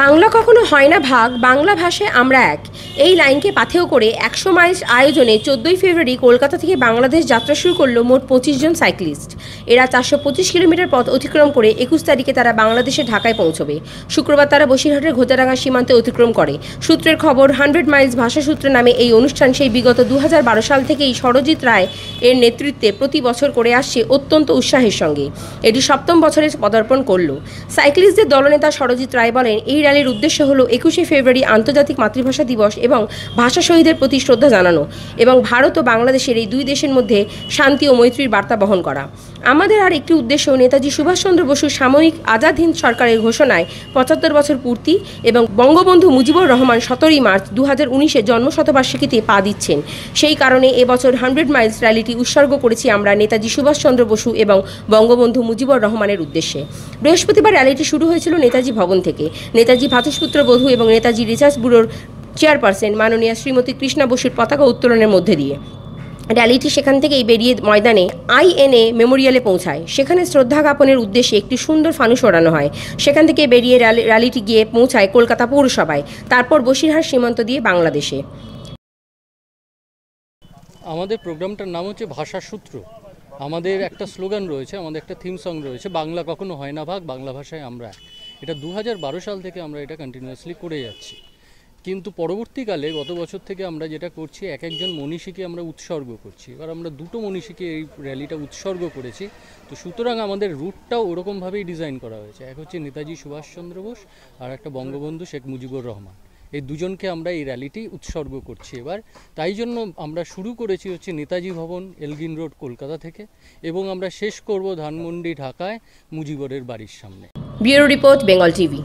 বাংলা কখনো হয় না ভাগ বাংলা ভাষায় আমরা এক এই লাইনকে পাথেও করে একশো মাইলস আয়োজনে চোদ্দোই ফেব্রুয়ারি কলকাতা থেকে বাংলাদেশ যাত্রা শুরু করলো মোট পঁচিশ জন সাইক্লিস্ট এরা চারশো পঁচিশ কিলোমিটার পথ অতিক্রম করে একুশ তারিখে তারা বাংলাদেশে ঢাকায় পৌঁছবে শুক্রবার তারা বসিরহাটের ঘোতারাঙ্গা সীমান্তে অতিক্রম করে সূত্রের খবর হান্ড্রেড মাইলস ভাষা সূত্র নামে এই অনুষ্ঠান সেই বিগত দু সাল থেকেই সরজিৎ রায় এর নেতৃত্বে প্রতি বছর করে আসছে অত্যন্ত উৎসাহের সঙ্গে এটি সপ্তম বছরে পদার্পণ করল সাইক্লিস্টদের দলনেতা সরজিৎ রায় বলেন এই এই র্যালির উদ্দেশ্য হলো একুশে ফেব্রুয়ারি আন্তর্জাতিক মাতৃভাষা দিবস এবং ভাষা শহীদের প্রতি শ্রদ্ধা জানানো এবং ভারত ও বাংলাদেশের এই দুই দেশের মধ্যে শান্তি ও মৈত্রীর বার্তা বহন করা আমাদের আর একটি উদ্দেশ্য নেতাজি সুভাষচন্দ্র বসুর সাময়িক আজাদ হিন্দ সরকারের ঘোষণায় পঁচাত্তর বছর পূর্তি এবং বঙ্গবন্ধু মুজিবুর রহমান সতেরোই মার্চ দু হাজার উনিশে জন্মশতবার্ষিকীতে পা দিচ্ছেন সেই কারণে এবছর হান্ড্রেড মাইলস র্যালিটি উৎসর্গ করেছি আমরা নেতাজি সুভাষচন্দ্র বসু এবং বঙ্গবন্ধু মুজিবুর রহমানের উদ্দেশ্যে বৃহস্পতিবার র্যালিটি শুরু হয়েছিল নেতাজি ভবন থেকে নেতাজি ভাতুষপুত্র বধূ এবং নেতাজি রিসার্চ ব্যুরোর চেয়ারপারসন মাননীয়া শ্রীমতী কৃষ্ণা বসুর পতাকা উত্তোলনের মধ্যে দিয়ে র্যালিটি সেখান থেকেই বেরিয়ে ময়দানে আইএনএ মেমোরিয়ালে পৌঁছায় সেখানে শ্রদ্ধা জ্ঞাপনের উদ্দেশ্যে একটি সুন্দর ফানুস ওড়ানো হয় সেখান থেকে বেরিয়ে র্যালিটি গিয়ে পৌঁছায় কলকাতা পৌরসভায় তারপর বসিরহাট সীমান্ত দিয়ে বাংলাদেশে আমাদের প্রোগ্রামটার নাম হচ্ছে ভাষা সূত্র আমাদের একটা স্লোগান রয়েছে আমাদের একটা থিম সং রয়েছে বাংলা কখনো হয় না ভাগ বাংলা ভাষায় আমরা এটা দু সাল থেকে আমরা এটা কন্টিনিউয়াসলি করে যাচ্ছি কিন্তু পরবর্তীকালে গত বছর থেকে আমরা যেটা করছি এক একজন মনীষীকে আমরা উৎসর্গ করছি এবার আমরা দুটো মনীষীকে এই র্যালিটা উৎসর্গ করেছি তো সুতরাং আমাদের রুটটাও ওরকমভাবেই ডিজাইন করা হয়েছে এক হচ্ছে নেতাজি সুভাষচন্দ্র বোস আর একটা বঙ্গবন্ধু শেখ মুজিবুর রহমান এই দুজনকে আমরা এই র্যালিটি উৎসর্গ করছি এবার তাই জন্য আমরা শুরু করেছি হচ্ছে নেতাজি ভবন এলগিন রোড কলকাতা থেকে এবং আমরা শেষ করব ধানমন্ডি ঢাকায় মুজিবরের বাড়ির সামনে ব্যুরো রিপোর্ট বেঙ্গল টিভি